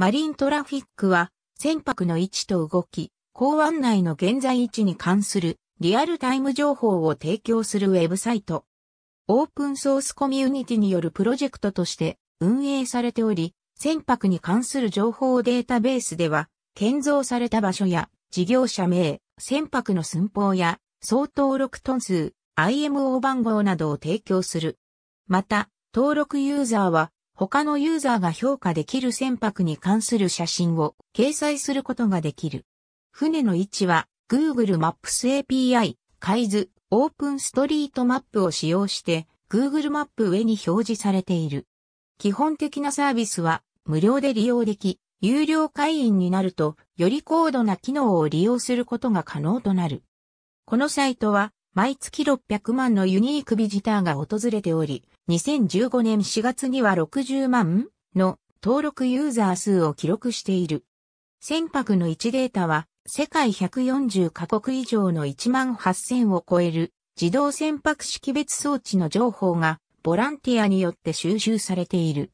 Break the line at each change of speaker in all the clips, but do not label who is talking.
マリントラフィックは、船舶の位置と動き、港湾内の現在位置に関するリアルタイム情報を提供するウェブサイト。オープンソースコミュニティによるプロジェクトとして運営されており、船舶に関する情報データベースでは、建造された場所や事業者名、船舶の寸法や総登録トン数、IMO 番号などを提供する。また、登録ユーザーは他のユーザーが評価できる船舶に関する写真を掲載することができる。船の位置は Google Maps API、海図、オープンストリートマップを使用して Google マップ上に表示されている。基本的なサービスは無料で利用でき、有料会員になるとより高度な機能を利用することが可能となる。このサイトは毎月600万のユニークビジターが訪れており、2015年4月には60万の登録ユーザー数を記録している。船舶の置データは、世界140カ国以上の1万8000を超える自動船舶識別装置の情報がボランティアによって収集されている。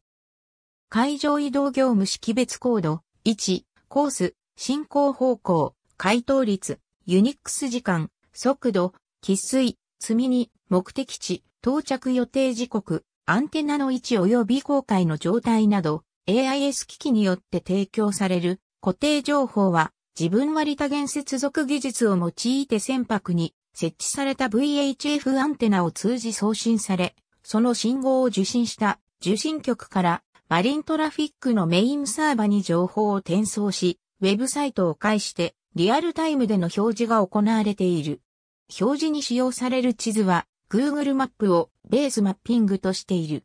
海上移動業務識別コード、置、コース、進行方向、回答率、ユニックス時間、速度、喫水、積み荷、目的地、到着予定時刻、アンテナの位置及び航海の状態など、AIS 機器によって提供される固定情報は、自分割多元接続技術を用いて船舶に設置された VHF アンテナを通じ送信され、その信号を受信した受信局からマリントラフィックのメインサーバに情報を転送し、ウェブサイトを介してリアルタイムでの表示が行われている。表示に使用される地図は Google マップをベースマッピングとしている。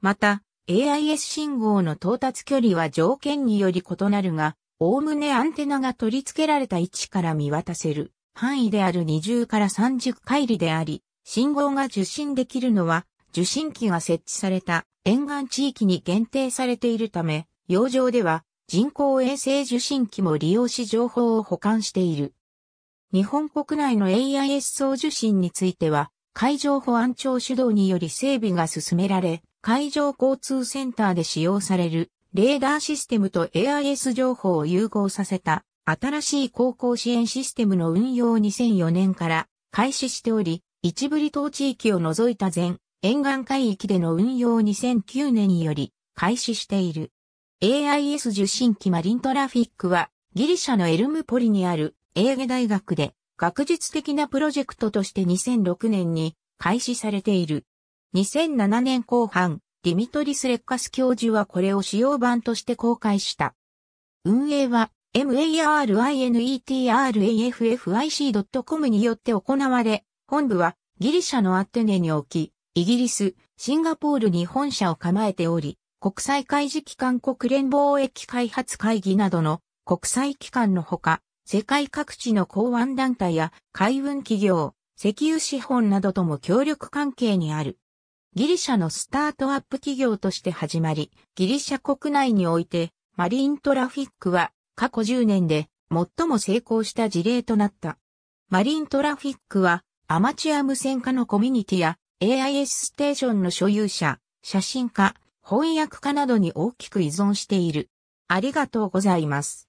また、AIS 信号の到達距離は条件により異なるが、おおむねアンテナが取り付けられた位置から見渡せる範囲である20から30回離であり、信号が受信できるのは受信機が設置された沿岸地域に限定されているため、洋上では人工衛星受信機も利用し情報を保管している。日本国内の AIS 送受信については、海上保安庁主導により整備が進められ、海上交通センターで使用されるレーダーシステムと AIS 情報を融合させた新しい航行支援システムの運用2004年から開始しており、一部離島地域を除いた全沿岸海域での運用2009年により開始している。AIS 受信機マリントラフィックはギリシャのエルムポリにある英華大学で学術的なプロジェクトとして2006年に開始されている。2007年後半、ディミトリス・レッカス教授はこれを使用版として公開した。運営は marinetr.affic.com によって行われ、本部はギリシャのアテネに置き、イギリス、シンガポールに本社を構えており、国際開示機関国連貿易開発会議などの国際機関のほか、世界各地の港湾団体や海運企業、石油資本などとも協力関係にある。ギリシャのスタートアップ企業として始まり、ギリシャ国内においてマリントラフィックは過去10年で最も成功した事例となった。マリントラフィックはアマチュア無線化のコミュニティや AIS ステーションの所有者、写真家、翻訳家などに大きく依存している。ありがとうございます。